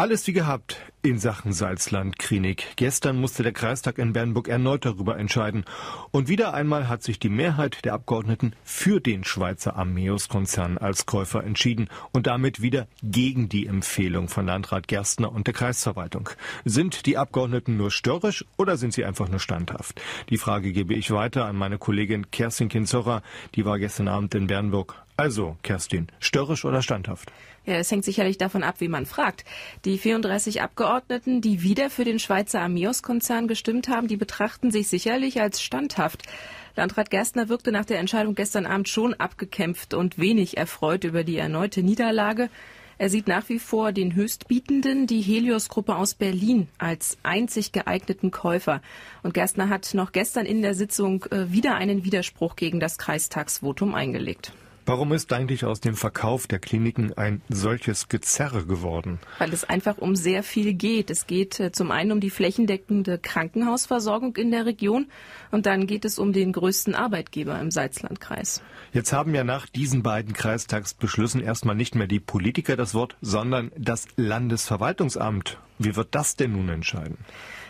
Alles wie gehabt in Sachen Salzlandklinik. Gestern musste der Kreistag in Bernburg erneut darüber entscheiden. Und wieder einmal hat sich die Mehrheit der Abgeordneten für den Schweizer Armeus-Konzern als Käufer entschieden und damit wieder gegen die Empfehlung von Landrat Gerstner und der Kreisverwaltung. Sind die Abgeordneten nur störrisch oder sind sie einfach nur standhaft? Die Frage gebe ich weiter an meine Kollegin Kerstin Kinzorra. Die war gestern Abend in Bernburg. Also, Kerstin, störrisch oder standhaft? Ja, es hängt sicherlich davon ab, wie man fragt. Die 34 Abgeordneten, die wieder für den Schweizer Amios-Konzern gestimmt haben, die betrachten sich sicherlich als standhaft. Landrat Gerstner wirkte nach der Entscheidung gestern Abend schon abgekämpft und wenig erfreut über die erneute Niederlage. Er sieht nach wie vor den Höchstbietenden, die Helios-Gruppe aus Berlin, als einzig geeigneten Käufer. Und Gerstner hat noch gestern in der Sitzung äh, wieder einen Widerspruch gegen das Kreistagsvotum eingelegt. Warum ist eigentlich aus dem Verkauf der Kliniken ein solches Gezerre geworden? Weil es einfach um sehr viel geht. Es geht äh, zum einen um die flächendeckende Krankenhausversorgung in der Region und dann geht es um den größten Arbeitgeber im Salzlandkreis. Jetzt haben ja nach diesen beiden Kreistagsbeschlüssen erstmal nicht mehr die Politiker das Wort, sondern das Landesverwaltungsamt. Wie wird das denn nun entscheiden?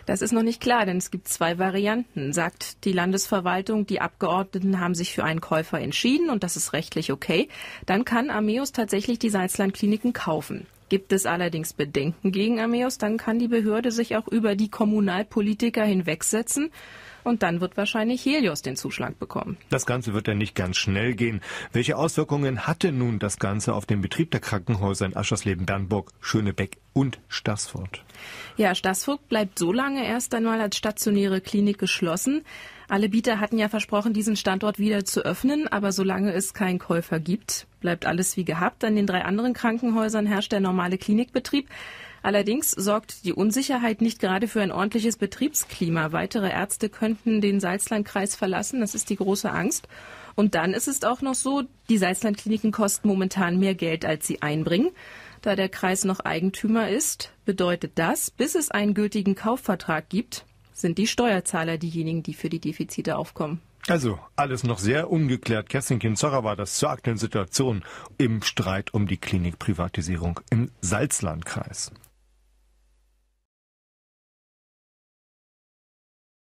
Das ist noch nicht klar, denn es gibt zwei Varianten, sagt die Landesverwaltung. Die Abgeordneten haben sich für einen Käufer entschieden und das ist rechtlich okay. Dann kann Ameos tatsächlich die Salzlandkliniken kaufen. Gibt es allerdings Bedenken gegen Ameos, dann kann die Behörde sich auch über die Kommunalpolitiker hinwegsetzen und dann wird wahrscheinlich Helios den Zuschlag bekommen. Das Ganze wird ja nicht ganz schnell gehen. Welche Auswirkungen hatte nun das Ganze auf den Betrieb der Krankenhäuser in Aschersleben, Bernburg, Schönebeck und Stassfurt? Ja, Stassfurt bleibt so lange erst einmal als stationäre Klinik geschlossen. Alle Bieter hatten ja versprochen, diesen Standort wieder zu öffnen, aber solange es keinen Käufer gibt, bleibt alles wie gehabt. An den drei anderen Krankenhäusern herrscht der normale Klinikbetrieb. Allerdings sorgt die Unsicherheit nicht gerade für ein ordentliches Betriebsklima. Weitere Ärzte könnten den Salzlandkreis verlassen. Das ist die große Angst. Und dann ist es auch noch so, die Salzlandkliniken kosten momentan mehr Geld, als sie einbringen. Da der Kreis noch Eigentümer ist, bedeutet das, bis es einen gültigen Kaufvertrag gibt, sind die Steuerzahler diejenigen, die für die Defizite aufkommen. Also, alles noch sehr ungeklärt. Kerstin Kinzorra war das zur aktuellen Situation im Streit um die Klinikprivatisierung im Salzlandkreis.